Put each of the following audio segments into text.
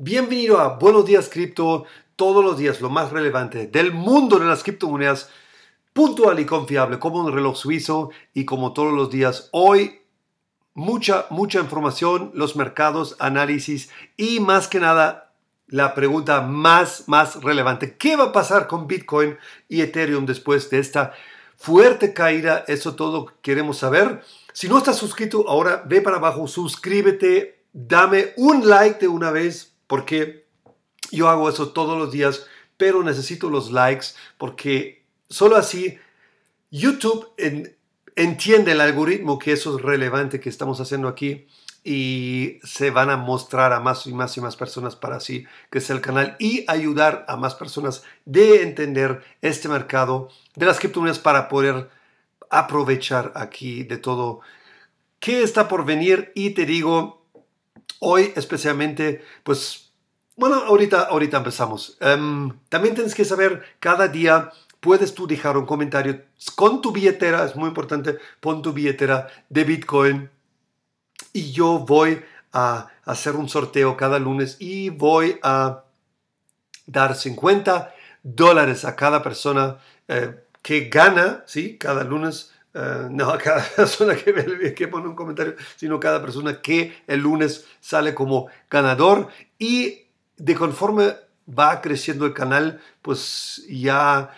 Bienvenido a Buenos Días Cripto, todos los días lo más relevante del mundo de las criptomonedas, puntual y confiable como un reloj suizo y como todos los días hoy mucha mucha información, los mercados, análisis y más que nada la pregunta más más relevante, ¿qué va a pasar con Bitcoin y Ethereum después de esta fuerte caída? Eso todo queremos saber. Si no estás suscrito, ahora ve para abajo, suscríbete, dame un like de una vez porque yo hago eso todos los días, pero necesito los likes porque solo así YouTube entiende el algoritmo que eso es relevante que estamos haciendo aquí y se van a mostrar a más y más y más personas para así que sea el canal y ayudar a más personas de entender este mercado de las criptomonedas para poder aprovechar aquí de todo que está por venir y te digo Hoy especialmente, pues, bueno, ahorita, ahorita empezamos. Em, también tienes que saber, cada día puedes tú dejar un comentario con tu billetera, es muy importante, pon tu billetera de Bitcoin y yo voy a hacer un sorteo cada lunes y voy a dar 50 dólares a cada persona eh, que gana, ¿sí? Cada lunes eh, no a cada persona que que pone un comentario, sino cada persona que el lunes sale como ganador. Y de conforme va creciendo el canal, pues ya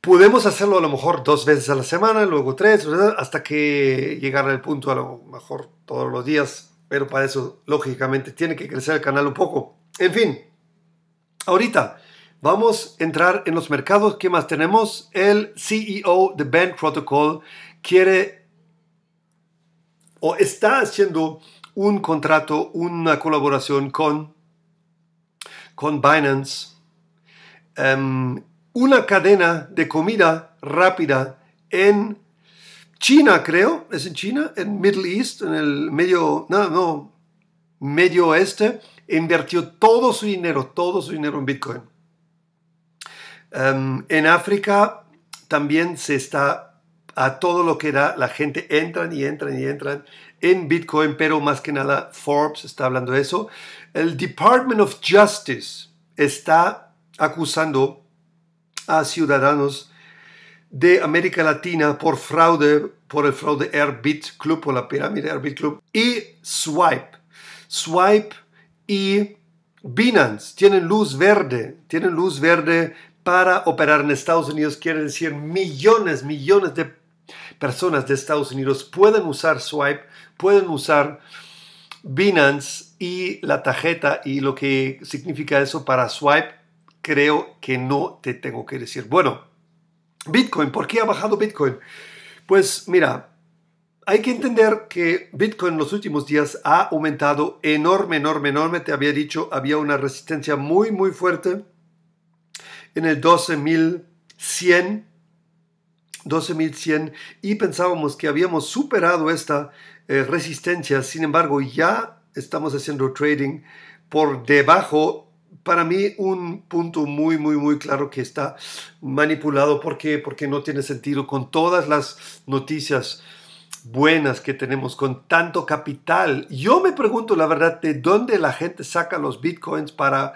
podemos hacerlo a lo mejor dos veces a la semana, luego tres, hasta que llegara el punto a lo mejor todos los días. Pero para eso, lógicamente, tiene que crecer el canal un poco. En fin, ahorita Vamos a entrar en los mercados. ¿Qué más tenemos? El CEO de Band Protocol quiere o está haciendo un contrato, una colaboración con, con Binance. Em, una cadena de comida rápida en China, creo, es en China, en Middle East, en el medio, no, no, medio oeste, invirtió todo su dinero, todo su dinero en Bitcoin. Em, en África también se está a todo lo que da, la gente entran y entran y entran en Bitcoin, pero más que nada Forbes está hablando de eso. El Department of Justice está acusando a ciudadanos de América Latina por fraude, por el fraude Airbit Club, o la pirámide Airbit Club y Swipe. Swipe y Binance tienen luz verde, tienen luz verde para operar en Estados Unidos, quiere decir millones, millones de personas de Estados Unidos pueden usar Swipe, pueden usar Binance y la tarjeta y lo que significa eso para Swipe, creo que no te tengo que decir. Bueno, Bitcoin, ¿por qué ha bajado Bitcoin? Pues mira, hay que entender que Bitcoin en los últimos días ha aumentado enorme, enorme, enorme. Te había dicho, había una resistencia muy, muy fuerte en el 12.100, 12.100 y pensábamos que habíamos superado esta eh, resistencia, sin embargo ya estamos haciendo trading por debajo. Para mí un punto muy, muy, muy claro que está manipulado. porque Porque no tiene sentido con todas las noticias buenas que tenemos con tanto capital. Yo me pregunto, la verdad, de dónde la gente saca los bitcoins para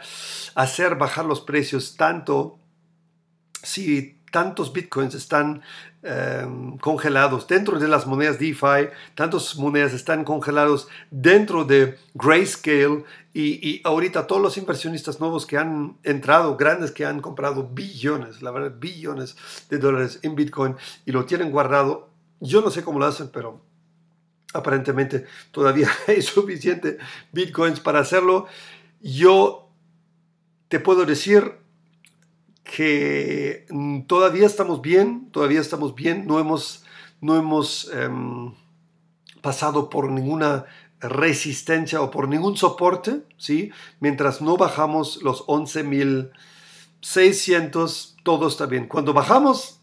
hacer bajar los precios tanto si tantos bitcoins están em, congelados dentro de las monedas DeFi, tantos monedas están congelados dentro de Grayscale y, y ahorita todos los inversionistas nuevos que han entrado, grandes que han comprado billones, la verdad, billones de dólares en Bitcoin y lo tienen guardado yo no sé cómo lo hacen, pero aparentemente todavía hay suficiente bitcoins para hacerlo. Yo te puedo decir que todavía estamos bien, todavía estamos bien, no hemos, no hemos em, pasado por ninguna resistencia o por ningún soporte, ¿sí? Mientras no bajamos los 11.600, todo está bien. Cuando bajamos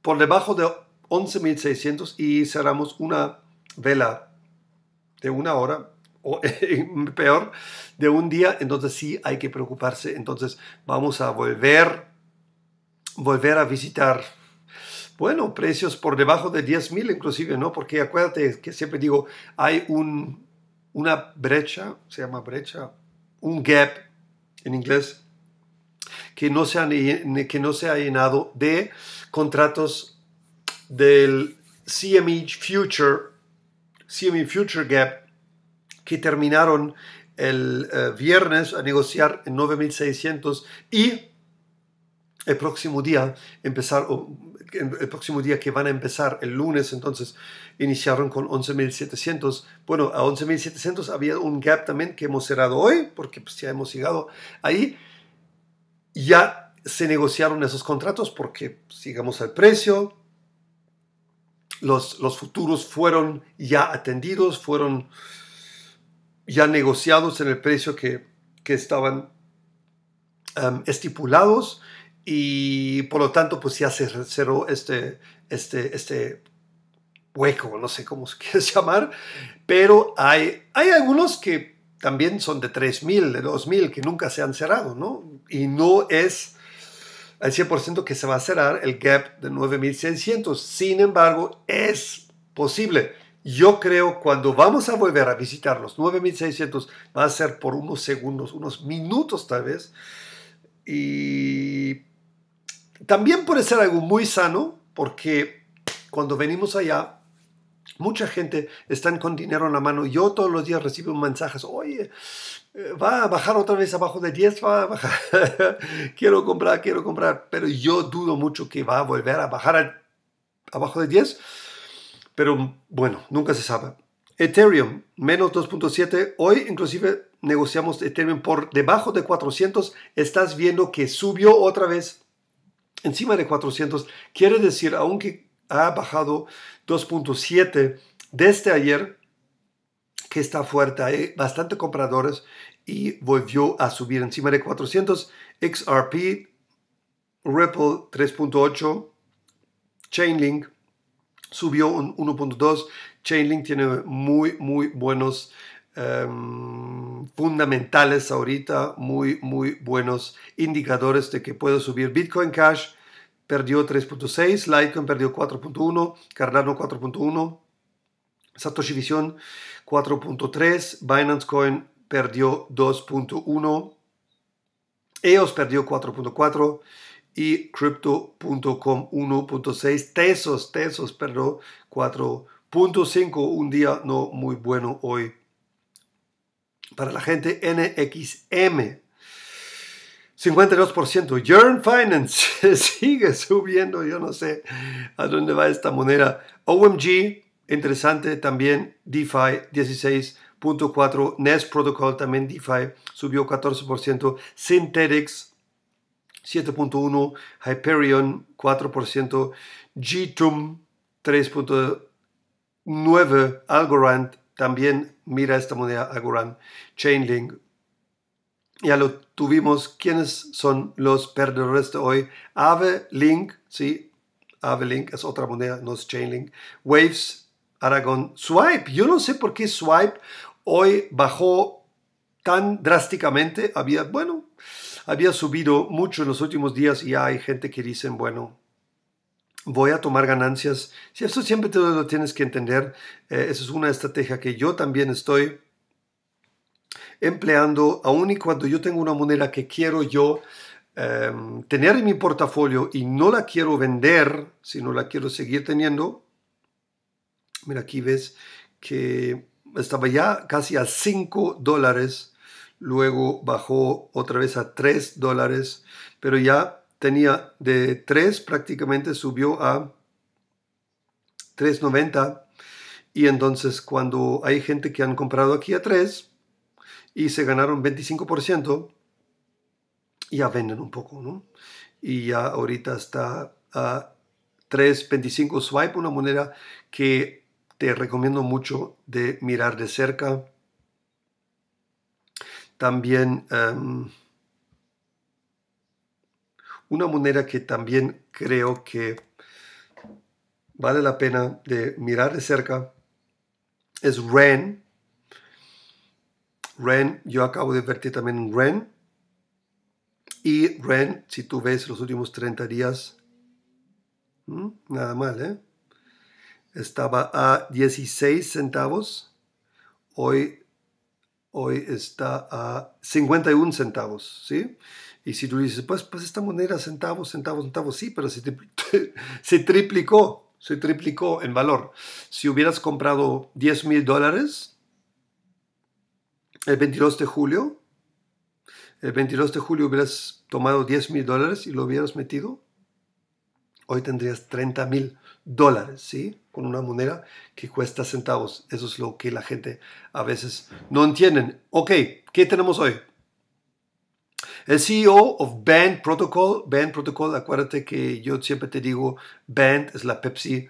por debajo de 11.600 y cerramos una vela de una hora o peor de un día, entonces sí hay que preocuparse. Entonces vamos a volver, volver a visitar. Bueno, precios por debajo de 10.000 inclusive, ¿no? Porque acuérdate que siempre digo, hay un, una brecha, se llama brecha, un gap en inglés, que no se ha, que no se ha llenado de contratos del CME Future, CME Future Gap, que terminaron el eh, viernes a negociar en 9.600 y el próximo día empezar, el próximo día que van a empezar el lunes, entonces iniciaron con 11.700. Bueno, a 11.700 había un gap también que hemos cerrado hoy, porque pues ya hemos llegado ahí. Ya se negociaron esos contratos porque sigamos pues, al precio, los, futuros fueron ya atendidos, fueron ya negociados en el precio que, estaban um, estipulados y por lo tanto pues ya se cerró este, este, este hueco, no sé cómo se quiere llamar, pero hay, hay algunos que también son de 3.000, de 2.000, que nunca se han cerrado, ¿no? Y no es al 100% que se va a cerrar el gap de 9.600. Sin embargo, es posible. Yo creo cuando vamos a volver a visitar los 9.600, va a ser por unos segundos, unos minutos tal vez. Y también puede ser algo muy sano, porque cuando venimos allá, mucha gente está con dinero en la mano. Yo todos los días recibo mensajes, oye, eh, va a bajar otra vez abajo de 10, va a bajar. quiero comprar, quiero comprar, pero yo dudo mucho que va a volver a bajar abajo de 10. Pero bueno, nunca se sabe. Ethereum, menos 2.7. Hoy inclusive negociamos Ethereum por debajo de 400. Estás viendo que subió otra vez encima de 400. Quiere decir, aunque ha bajado 2.7 desde este ayer, está fuerte, hay bastante compradores y volvió a subir encima de 400. XRP, Ripple 3.8, Chainlink subió un 1.2. Chainlink tiene muy, muy buenos em, fundamentales ahorita, muy, muy buenos indicadores de que puede subir Bitcoin Cash. Perdió 3.6, Litecoin perdió 4.1, Cardano 4.1, Satoshi Vision 4.3, Binance Coin perdió 2.1, EOS e perdió 4.4 y Crypto.com 1.6, Tesos, Tesos perdió 4.5, un día no muy bueno hoy para la gente, NXM 52%. Yearn Finance sigue subiendo. Yo no sé a dónde va esta moneda. OMG Interesante también DeFi 16.4, Nest Protocol también DeFi subió 14%, Synthetix 7.1, Hyperion 4%, Gtum 3.9, Algorand también mira esta moneda Algorand, Chainlink. Ya lo tuvimos. ¿Quiénes son los perdedores de hoy? Ave Link, sí, Ave Link es otra moneda, no es Chainlink. Waves aragon Swipe, yo no sé por qué Swipe hoy bajó tan drásticamente. Había, bueno, había subido mucho en los últimos días y hay gente que dicen, bueno, voy a tomar ganancias. Si eso siempre te lo tienes que entender, eh, esa es una estrategia que yo también estoy empleando, aun y cuando yo tengo una moneda que quiero yo em, tener en mi portafolio y no la quiero vender, sino la quiero seguir teniendo, Mira, aquí ves que estaba ya casi a 5 dólares, luego bajó otra vez a 3 dólares, pero ya tenía de 3 prácticamente subió a 3.90 y entonces cuando hay gente que han comprado aquí a 3 y se ganaron 25%, ya venden un poco, ¿no? Y ya ahorita está a 3.25 swipe, una moneda que te recomiendo mucho de mirar de cerca. También em, una moneda que también creo que vale la pena de mirar de cerca es REN. REN, yo acabo de verte también en REN. Y REN, si tú ves los últimos 30 días, mm, nada mal, ¿eh? estaba a 16 centavos, hoy, hoy está a 51 centavos, ¿sí? Y si tú dices, pues, pues esta moneda centavos, centavos, centavos, sí, pero se, triplicó, se triplicó en valor. Si hubieras comprado 10 mil dólares el 22 de julio, el 22 de julio hubieras tomado 10 mil dólares y lo hubieras metido, hoy tendrías 30 mil dólares, ¿sí? Con una moneda que cuesta centavos. Eso es lo que la gente a veces no entienden. Ok, ¿qué tenemos hoy? El CEO of Band Protocol. Band Protocol, acuérdate que yo siempre te digo, Band es la Pepsi.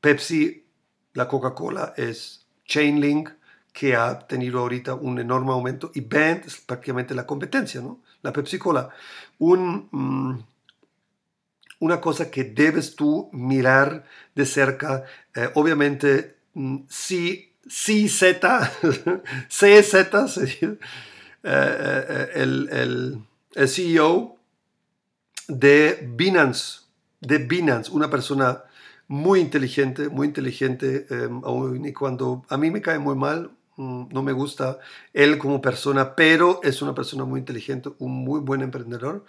Pepsi, la Coca-Cola es Chainlink, que ha tenido ahorita un enorme aumento. Y Band es prácticamente la competencia, ¿no? La Pepsi-Cola. Un... Mm, una cosa que debes tú mirar de cerca. Eh, obviamente, sí CZ, CZ sería eh, eh, el, el, CEO de Binance, de Binance, una persona muy inteligente, muy inteligente, em, y cuando a mí me cae muy mal, mm, no me gusta él como persona, pero es una persona muy inteligente, un muy buen emprendedor.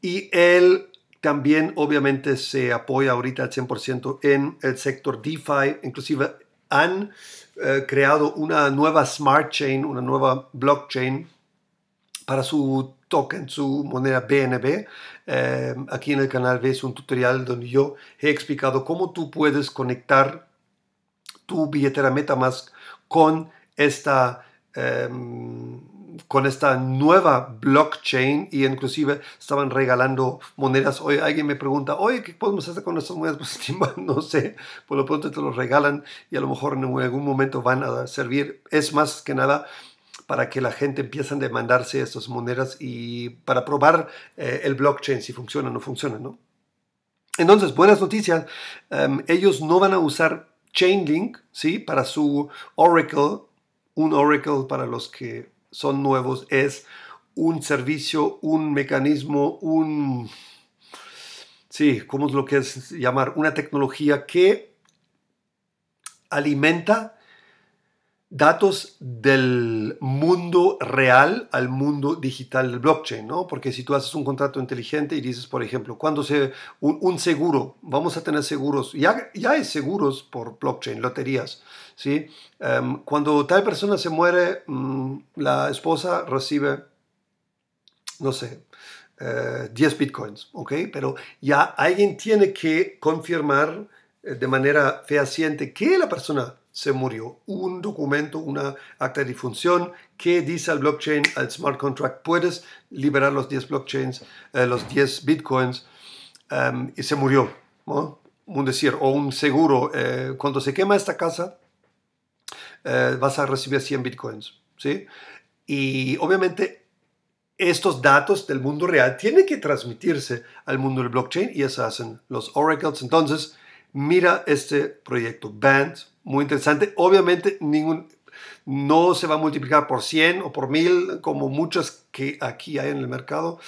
Y él también obviamente se apoya ahorita al 100% en el sector DeFi, inclusive han eh, creado una nueva smart chain, una nueva blockchain para su token, su moneda BNB. Eh, aquí en el canal ves un tutorial donde yo he explicado cómo tú puedes conectar tu billetera Metamask con esta em, con esta nueva blockchain y inclusive estaban regalando monedas. Hoy alguien me pregunta, oye, ¿qué podemos hacer con estas monedas? Pues, no sé, por lo pronto te los regalan y a lo mejor en algún momento van a servir. Es más que nada para que la gente empiece a demandarse estas monedas y para probar eh, el blockchain si funciona o no funciona, ¿no? Entonces, buenas noticias, em, ellos no van a usar Chainlink, ¿sí? Para su Oracle, un Oracle para los que son nuevos es un servicio, un mecanismo, un... Sí, ¿cómo es lo que es llamar? Una tecnología que alimenta datos del mundo real al mundo digital del blockchain, ¿no? Porque si tú haces un contrato inteligente y dices, por ejemplo, cuando se un, seguro, vamos a tener seguros, ya, ya hay seguros por blockchain, loterías, ¿sí? Em, cuando tal persona se muere, mm, la esposa recibe, no sé, 10 eh, bitcoins, ¿ok? Pero ya alguien tiene que confirmar eh, de manera fehaciente que la persona se murió. Un documento, una acta de difunción que dice al blockchain, al smart contract, puedes liberar los 10 blockchains, eh, los 10 bitcoins, em, y se murió, ¿no? un decir, o un seguro, cuando se quema esta casa, eh, vas a recibir 100 bitcoins. ¿sí? Y obviamente estos datos del mundo real tienen que transmitirse al mundo del blockchain y eso hacen los oracles. Entonces, mira este proyecto Band, muy interesante. Obviamente, ningún, no se va a multiplicar por 100 o por 1000 como muchas que aquí hay en el mercado,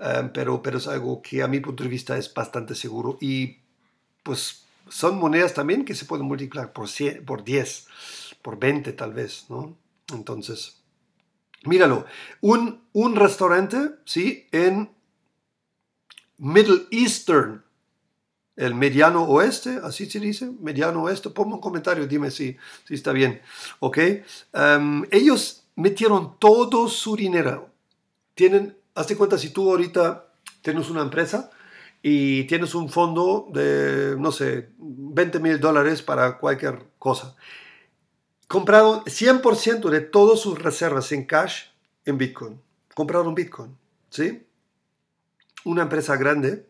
eh, pero, pero es algo que a mi punto de vista es bastante seguro y pues son monedas también que se pueden multiplicar por, 100, por 10 por 20 tal vez, ¿no? Entonces, míralo, un, un restaurante, ¿sí? En Middle Eastern, el mediano oeste, así se dice, mediano oeste, ponme un comentario, dime si, si está bien, ¿ok? Em, ellos metieron todo su dinero. Tienen, hazte cuenta si tú ahorita tienes una empresa y tienes un fondo de, no sé, 20 mil dólares para cualquier cosa compraron 100% de todas sus reservas en cash en Bitcoin. Compraron Bitcoin, ¿sí? Una empresa grande,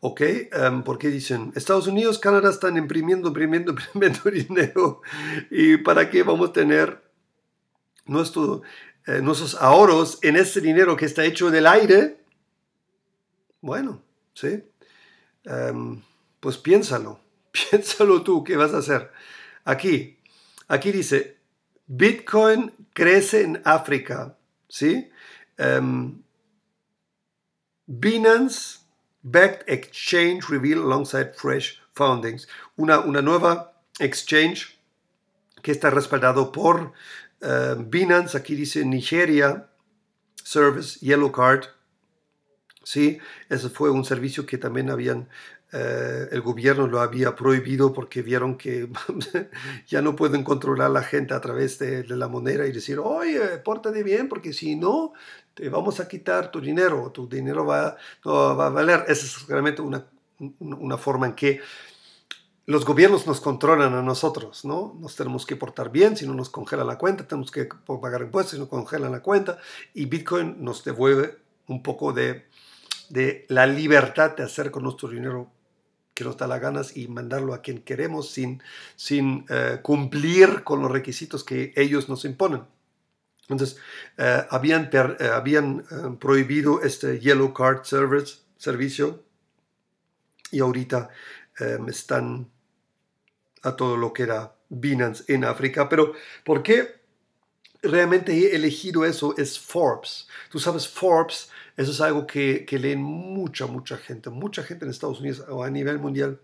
¿ok? Em, porque dicen, Estados Unidos, Canadá están imprimiendo, imprimiendo, imprimiendo dinero. ¿Y para qué vamos a tener nuestro, eh, nuestros ahorros en este dinero que está hecho del aire? Bueno, ¿sí? Em, pues piénsalo, piénsalo tú, ¿qué vas a hacer? Aquí, Aquí dice, Bitcoin crece en África, ¿sí? Em, Binance Backed Exchange Reveal Alongside Fresh Foundings. Una, una nueva exchange que está respaldado por em, Binance, aquí dice Nigeria Service Yellow Card. Sí, ese fue un servicio que también habían eh, el gobierno lo había prohibido porque vieron que ya no pueden controlar a la gente a través de, la moneda y decir, oye, pórtate bien porque si no, te vamos a quitar tu dinero, tu dinero va, no va a valer. Esa es realmente una, una forma en que los gobiernos nos controlan a nosotros, ¿no? Nos tenemos que portar bien, si no nos congela la cuenta, tenemos que pagar impuestos, si no congela la cuenta, y Bitcoin nos devuelve un poco de, de la libertad de hacer con nuestro dinero que nos da las ganas y mandarlo a quien queremos sin, sin eh, cumplir con los requisitos que ellos nos imponen. Entonces, eh, habían, eh, habían prohibido este Yellow Card service, servicio y ahorita están a todo lo que era Binance en África. Pero, ¿por qué realmente he elegido eso? Es Forbes. Tú sabes, Forbes eso es algo que, leen mucha, mucha gente, mucha gente en Estados Unidos o a nivel mundial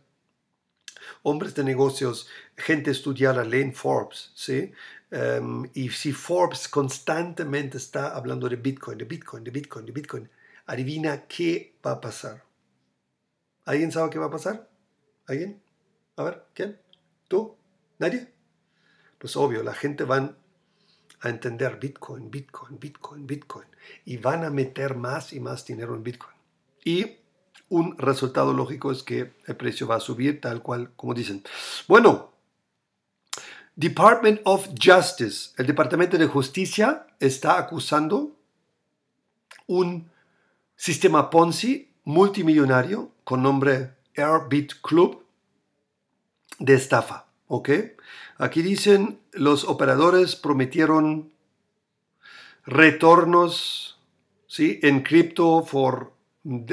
hombres de negocios, gente estudiada, leen Forbes, ¿sí? Em, y si Forbes constantemente está hablando de Bitcoin, de Bitcoin, de Bitcoin, de Bitcoin, adivina qué va a pasar. ¿Alguien sabe qué va a pasar? ¿Alguien? A ver, ¿quién? ¿Tú? ¿Nadie? Pues obvio, la gente van a entender Bitcoin, Bitcoin, Bitcoin, Bitcoin. Y van a meter más y más dinero en Bitcoin. Y un resultado lógico es que el precio va a subir tal cual como dicen. Bueno, Department of Justice, el Departamento de Justicia está acusando un sistema Ponzi multimillonario con nombre Airbit Club de estafa. ¿ok? Aquí dicen, los operadores prometieron retornos, ¿sí? En cripto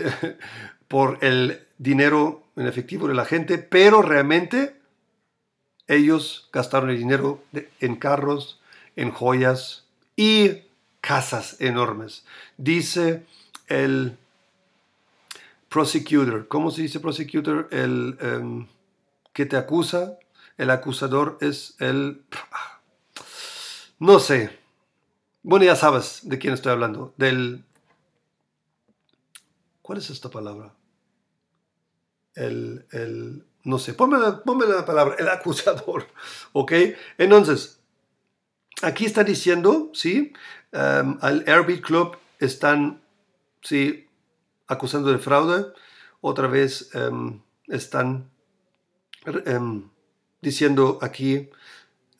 por, el dinero en efectivo de la gente, pero realmente ellos gastaron el dinero en carros, en joyas y casas enormes. Dice el prosecutor, ¿cómo se dice prosecutor? El em, que te acusa, el acusador es el... No sé. Bueno, ya sabes de quién estoy hablando. Del... ¿Cuál es esta palabra? El... no sé, ponme la, palabra, el acusador. ¿Ok? Entonces, aquí está diciendo, ¿sí? Em, al Airbnb Club están, ¿sí? Acusando de fraude. Otra vez em, están... Em, diciendo aquí,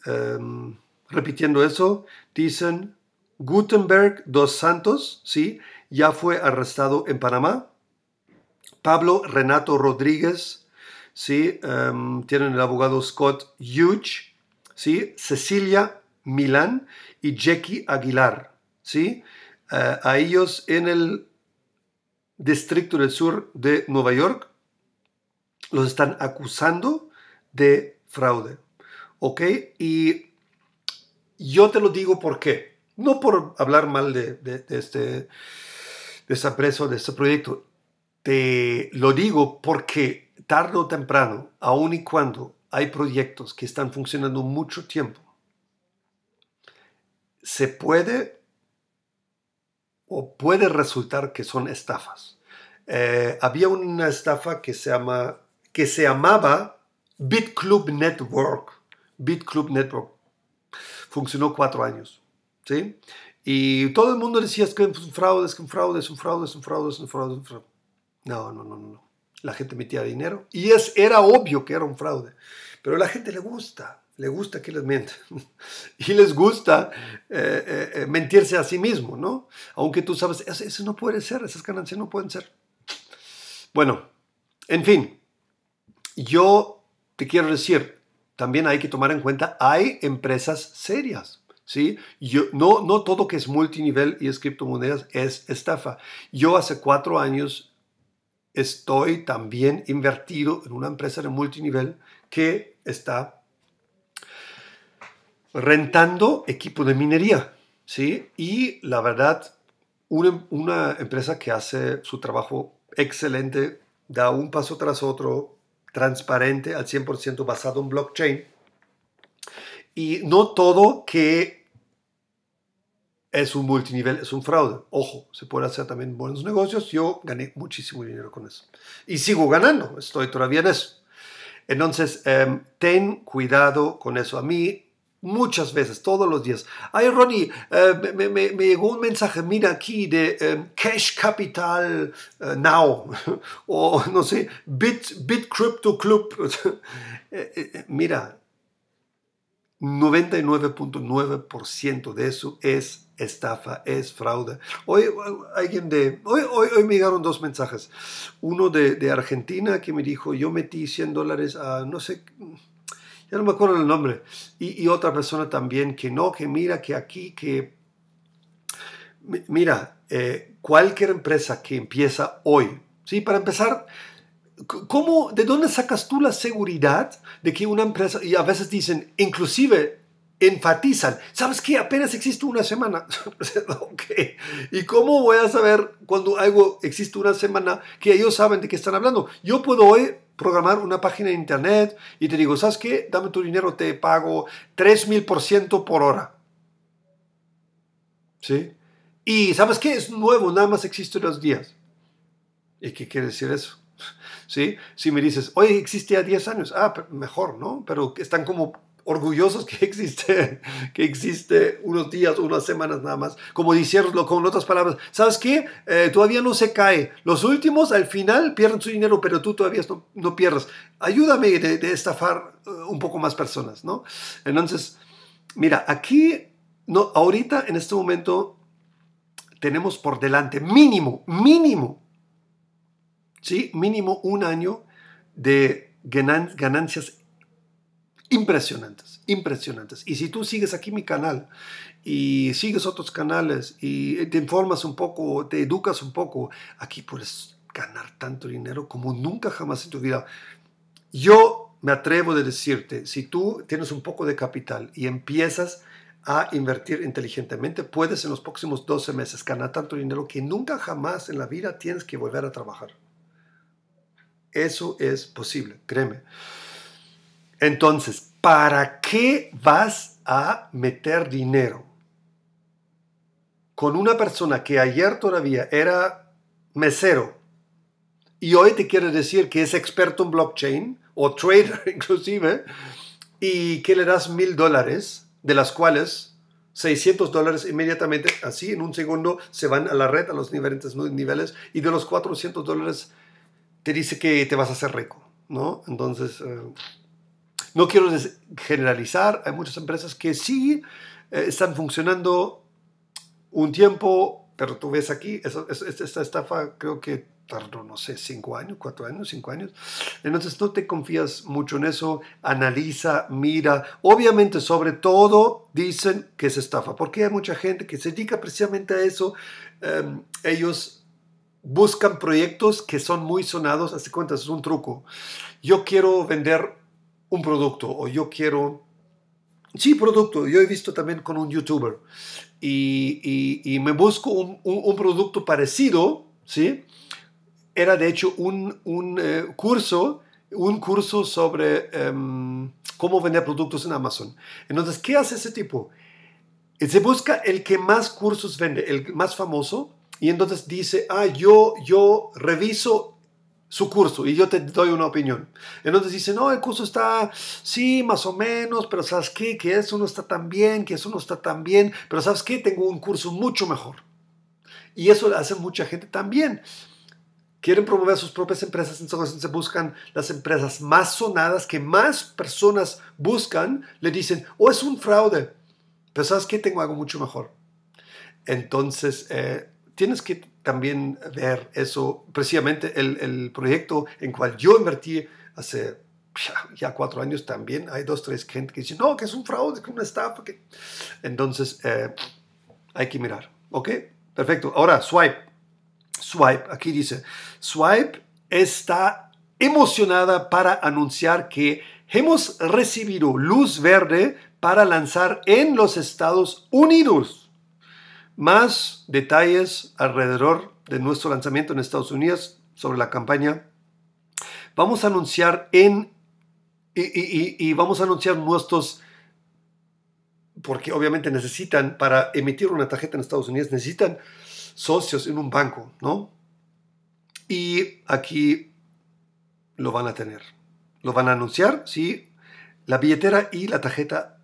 em, repitiendo eso, dicen Gutenberg dos Santos, sí, ya fue arrestado en Panamá. Pablo Renato Rodríguez, sí, em, tienen el abogado Scott Huge sí, Cecilia Milán y Jackie Aguilar, sí, eh, a ellos en el distrito del sur de Nueva York los están acusando de fraude. ¿Ok? Y yo te lo digo porque, No por hablar mal de, este, de esta de este proyecto. Te lo digo porque tarde o temprano, aun y cuando hay proyectos que están funcionando mucho tiempo, se puede o puede resultar que son estafas. Eh, había una estafa que se, llama, que se llamaba BitClub Network. BitClub Network. Funcionó cuatro años. ¿sí? Y todo el mundo decía, es que es un fraude, es que un fraude, es un fraude, es un fraude, es un fraude, es un fraude. No, no, no, no. La gente metía dinero y es, era obvio que era un fraude. Pero a la gente le gusta, le gusta que les mientan. y les gusta eh, eh, eh, mentirse a sí mismo, ¿no? Aunque tú sabes, eso, eso no puede ser, esas ganancias no pueden ser. Bueno, en fin, yo te quiero decir, también hay que tomar en cuenta, hay empresas serias. ¿sí? Yo, no, no todo que es multinivel y es criptomonedas es estafa. Yo hace cuatro años estoy también invertido en una empresa de multinivel que está rentando equipo de minería. ¿sí? Y la verdad, una, em, una empresa que hace su trabajo excelente, da un paso tras otro, transparente, al 100% basado en blockchain. Y no todo que es un multinivel, es un fraude. Ojo, se pueden hacer también buenos negocios. Yo gané muchísimo dinero con eso. Y sigo ganando, estoy todavía en eso. Entonces, em, ten cuidado con eso. A mí Muchas veces, todos los días. Ay, Ronnie, eh, me, llegó un mensaje, mira aquí, de eh, Cash Capital eh, Now, o no sé, Bit, Bit Crypto Club. mira, 99.9% de eso es estafa, es fraude. Hoy, alguien de, hoy, hoy, me llegaron dos mensajes. Uno de, de Argentina que me dijo, yo metí 100 dólares a, no sé, ya no me acuerdo el nombre, y, otra persona también que no, que mira, que aquí, que... Mira, eh, cualquier empresa que empieza hoy, ¿sí? Para empezar, ¿cómo, ¿de dónde sacas tú la seguridad de que una empresa, y a veces dicen, inclusive enfatizan, ¿sabes qué? Apenas existe una semana. ¿Y cómo voy a saber cuando algo existe una semana que ellos saben de qué están hablando? Yo puedo hoy programar una página de internet y te digo, ¿sabes qué? Dame tu dinero, te pago 3000% por hora. ¿Sí? Y ¿sabes qué? Es nuevo, nada más existe los días. ¿Y qué quiere decir eso? ¿Sí? Si me dices, oye, existe a 10 años, ah, mejor, ¿no? Pero están como orgullosos que existe, que existe unos días, unas semanas nada más, como diciéndolo con otras palabras, ¿sabes qué? Eh, todavía no se cae, los últimos al final pierden su dinero, pero tú todavía no, no pierdes, ayúdame de, estafar eh, un poco más personas, ¿no? Entonces, mira, aquí, no, ahorita en este momento tenemos por delante mínimo, mínimo, ¿sí? Mínimo un año de ganancias impresionantes, impresionantes. Y si tú sigues aquí mi canal y sigues otros canales y te informas un poco, te educas un poco, aquí puedes ganar tanto dinero como nunca jamás en tu vida. Yo me atrevo de decirte, si tú tienes un poco de capital y empiezas a invertir inteligentemente, puedes en los próximos 12 meses ganar tanto dinero que nunca jamás en la vida tienes que volver a trabajar. Eso es posible, créeme. Entonces, ¿para qué vas a meter dinero con una persona que ayer todavía era mesero y hoy te quiere decir que es experto en blockchain o trader inclusive y que le das mil dólares, de las cuales 600 dólares inmediatamente, así en un segundo, se van a la red, a los diferentes niveles y de los 400 dólares te dice que te vas a hacer rico, ¿no? Entonces... Eh, no quiero generalizar, hay muchas empresas que sí eh, están funcionando un tiempo, pero tú ves aquí, eso, esta estafa creo que tardó, no sé, cinco años, cuatro años, cinco años. Entonces no te confías mucho en eso, analiza, mira. Obviamente, sobre todo, dicen que es estafa, porque hay mucha gente que se dedica precisamente a eso. Em, ellos buscan proyectos que son muy sonados, hace cuentas es un truco. Yo quiero vender un producto o yo quiero... Sí, producto. Yo he visto también con un youtuber y, me busco un, producto parecido, ¿sí? Era de hecho un, eh, curso, un curso sobre em, cómo vender productos en Amazon. Entonces, ¿qué hace ese tipo? Se busca el que más cursos vende, el más famoso, y entonces dice, ah, yo, yo reviso su curso y yo te doy una opinión. Entonces dice, no, el curso está, sí, más o menos, pero ¿sabes qué? Que eso no está tan bien, que eso no está tan bien, pero ¿sabes qué? Tengo un curso mucho mejor. Y eso lo hace mucha gente también. Quieren promover sus propias empresas, entonces se buscan las empresas más sonadas, que más personas buscan, le dicen, o oh, es un fraude, pero ¿sabes qué? Tengo algo mucho mejor. Entonces, eh, tienes que también ver eso, precisamente el, el proyecto en cual yo invertí hace ya cuatro años también hay dos, tres gente que dice, no, que es un fraude, que es una estafa. Que... Entonces, eh, hay que mirar. ¿Ok? Perfecto. Ahora, Swipe. Swipe, aquí dice, Swipe está emocionada para anunciar que hemos recibido luz verde para lanzar en los Estados Unidos. Más detalles alrededor de nuestro lanzamiento en Estados Unidos sobre la campaña. Vamos a anunciar en y, vamos a anunciar nuestros, porque obviamente necesitan, para emitir una tarjeta en Estados Unidos, necesitan socios en un banco, ¿no? Y aquí lo van a tener. Lo van a anunciar, sí. La billetera y la tarjeta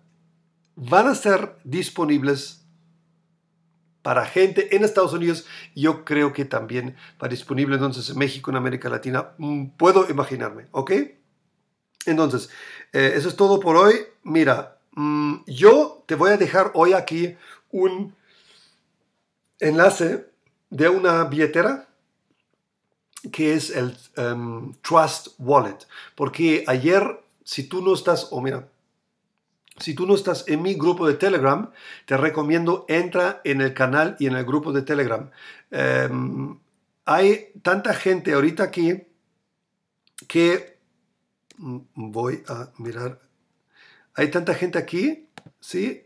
van a ser disponibles para gente en Estados Unidos yo creo que también va disponible entonces en México, en América Latina, mm, puedo imaginarme, ¿ok? Entonces, eh, eso es todo por hoy. Mira, mm, yo te voy a dejar hoy aquí un enlace de una billetera que es el em, Trust Wallet, porque ayer, si tú no estás, o mira, si tú no estás en mi grupo de Telegram, te recomiendo entra en el canal y en el grupo de Telegram. Em, hay tanta gente ahorita aquí que mm, voy a mirar. Hay tanta gente aquí, ¿sí?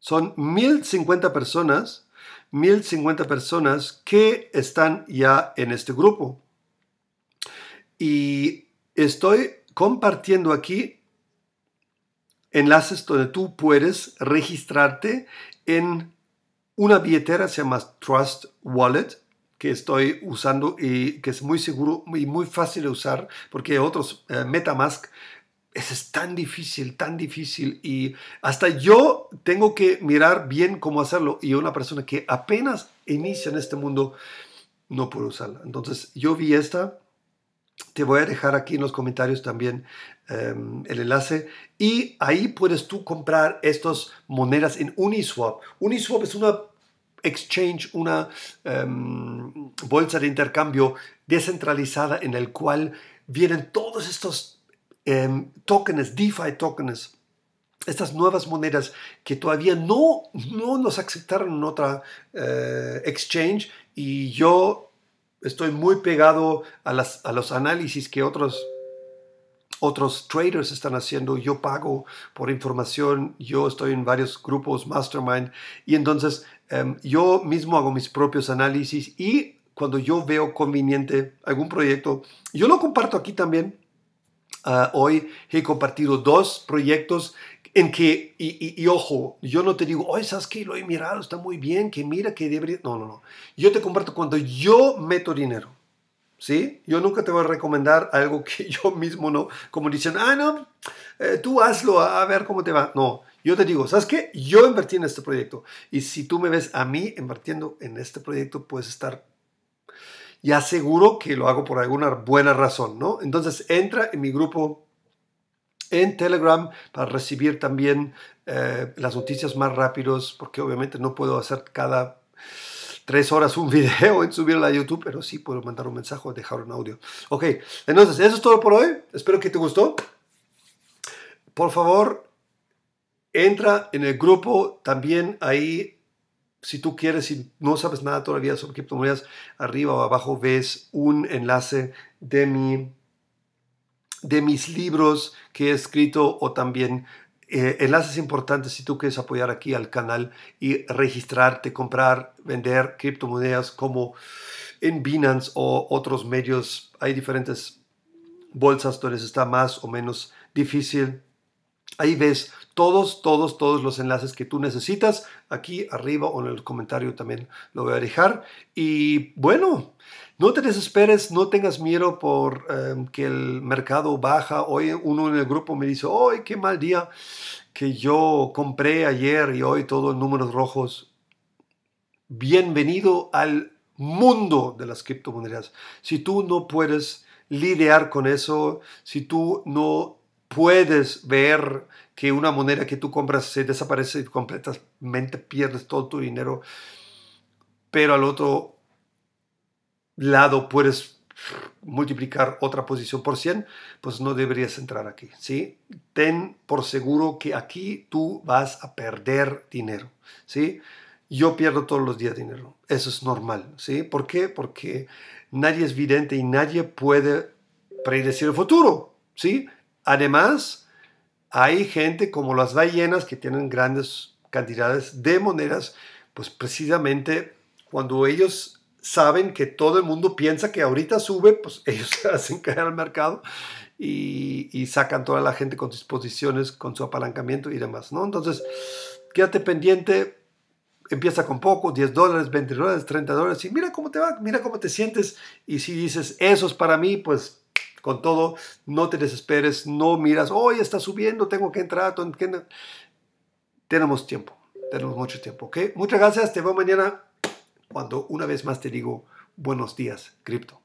Son 1050 personas, 1050 personas que están ya en este grupo. Y estoy compartiendo aquí enlaces donde tú puedes registrarte en una billetera, se llama Trust Wallet, que estoy usando y que es muy seguro y muy fácil de usar, porque otros, eh, Metamask, es tan difícil, tan difícil y hasta yo tengo que mirar bien cómo hacerlo y una persona que apenas inicia en este mundo no puede usarla. Entonces yo vi esta te voy a dejar aquí en los comentarios también em, el enlace y ahí puedes tú comprar estas monedas en Uniswap. Uniswap es una exchange, una em, bolsa de intercambio descentralizada en el cual vienen todos estos em, tokens, DeFi tokens, estas nuevas monedas que todavía no, nos aceptaron en otra eh, exchange y yo estoy muy pegado a, los análisis que otros otros traders están haciendo, yo pago por información, yo estoy en varios grupos, mastermind, y entonces em, yo mismo hago mis propios análisis y cuando yo veo conveniente algún proyecto, yo lo comparto aquí también, Ah, hoy he compartido dos proyectos en que, y, ojo, yo no te digo, oye, ¿sabes qué? Lo he mirado, está muy bien, que mira, que debería... No, no, no. Yo te comparto cuando yo meto dinero. ¿Sí? Yo nunca te voy a recomendar algo que yo mismo no, como dicen, ah, no, eh, tú hazlo, a, ver cómo te va. No, yo te digo, ¿sabes qué? Yo invertí en este proyecto. Y si tú me ves a mí invirtiendo en este proyecto, puedes estar y aseguro que lo hago por alguna buena razón, ¿no? Entonces entra en mi grupo en Telegram para recibir también eh, las noticias más rápidos, porque obviamente no puedo hacer cada tres horas un video en subirlo a YouTube, pero sí puedo mandar un mensaje o dejar un audio. Ok, entonces eso es todo por hoy. Espero que te gustó. Por favor, entra en el grupo también ahí si tú quieres y no sabes nada todavía sobre criptomonedas, arriba o abajo ves un enlace de, mi, de mis libros que he escrito o también eh, enlaces importantes si tú quieres apoyar aquí al canal y registrarte, comprar, vender criptomonedas como en Binance o otros medios. Hay diferentes bolsas donde está más o menos difícil Ahí ves todos, todos, todos los enlaces que tú necesitas. Aquí arriba o en el comentario también lo voy a dejar. Y bueno, no te desesperes, no tengas miedo por em, que el mercado baja. Hoy uno en el grupo me dice, hoy qué mal día que yo compré ayer y hoy todo en números rojos. Bienvenido al mundo de las criptomonedas. Si tú no puedes lidiar con eso, si tú no puedes ver que una moneda que tú compras se desaparece completamente pierdes todo tu dinero, pero al otro lado puedes multiplicar otra posición por 100, pues no deberías entrar aquí, ¿sí? Ten por seguro que aquí tú vas a perder dinero, ¿sí? Yo pierdo todos los días dinero, eso es normal, ¿sí? ¿Por qué? Porque nadie es vidente y nadie puede predecir el futuro, ¿sí? Además, hay gente como las ballenas que tienen grandes cantidades de monedas, pues precisamente cuando ellos saben que todo el mundo piensa que ahorita sube, pues ellos hacen caer al mercado y, sacan toda la gente con sus posiciones, con su apalancamiento y demás, ¿no? Entonces, quédate pendiente, empieza con poco, 10 dólares, 20 dólares, 30 dólares y mira cómo te va, mira cómo te sientes y si dices, eso es para mí, pues con todo, no te desesperes, no miras, hoy está subiendo, tengo que entrar. Tenemos tiempo, tenemos mucho tiempo, ¿ok? Muchas gracias, te veo mañana cuando una vez más te digo buenos días, cripto.